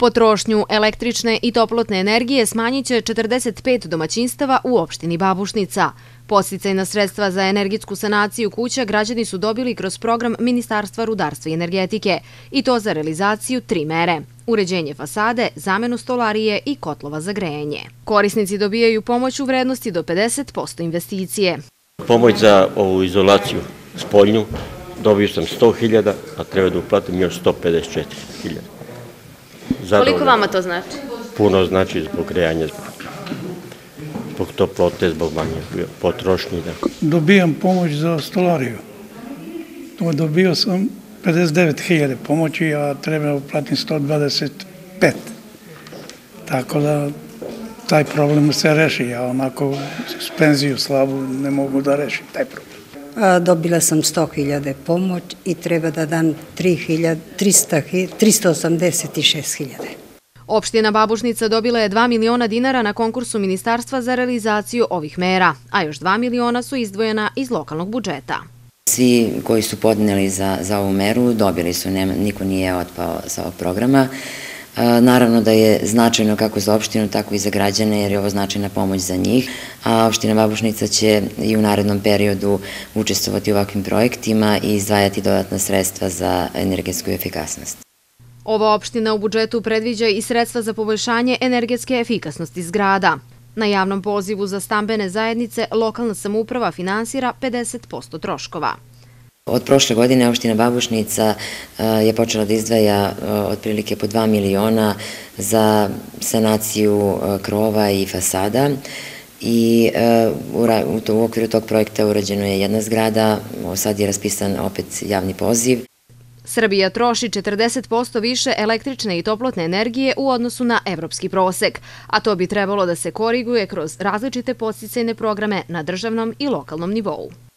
Potrošnju električne i toplotne energije smanjit će 45 domaćinstava u opštini Babušnica. Posticajna sredstva za energetsku sanaciju kuća građani su dobili kroz program Ministarstva rudarstva i energetike i to za realizaciju tri mere – uređenje fasade, zamenu stolarije i kotlova za grejenje. Korisnici dobijaju pomoć u vrednosti do 50% investicije. Pomoć za ovu izolaciju spoljnju dobio sam 100.000, a treba da uplatim još 154.000. Koliko vama to znači? Puno znači zbog grejanja, zbog, zbog toplote, zbog manje potrošnje. Da. Dobijam pomoć za stolariju. Dobio sam 59.000 pomoći, a treba uplatiti 125. Tako da taj problem se reši, a onako s penziju slabu ne mogu da rešim taj problem dobila sam 100.000 pomoć i treba da dam 386.000. Opština Babušnica dobila je 2 miliona dinara na konkursu Ministarstva za realizaciju ovih mera, a još 2 miliona su izdvojena iz lokalnog budžeta. Svi koji su podneli za ovu meru dobili su, niko nije otpao sa ovog programa, Naravno da je značajno kako za opštinu, tako i za građane, jer je ovo značajna pomoć za njih. A opština Babušnica će i u narednom periodu učestovati u ovakvim projektima i izdvajati dodatna sredstva za energetsku efikasnost. Ova opština u budžetu predviđa i sredstva za poboljšanje energetske efikasnosti zgrada. Na javnom pozivu za stambene zajednice lokalna samuprava finansira 50% troškova. Od prošle godine opština Babušnica e, je počela da izdvaja e, otprilike po 2 miliona za sanaciju e, krova i fasada i u okviru tog projekta urađena je jedna zgrada, sad je raspisan opet javni poziv. Srbija troši 40% više električne i toplotne energije u odnosu na evropski prosek, a to bi trebalo da se koriguje kroz različite posticajne programe na državnom i lokalnom nivou.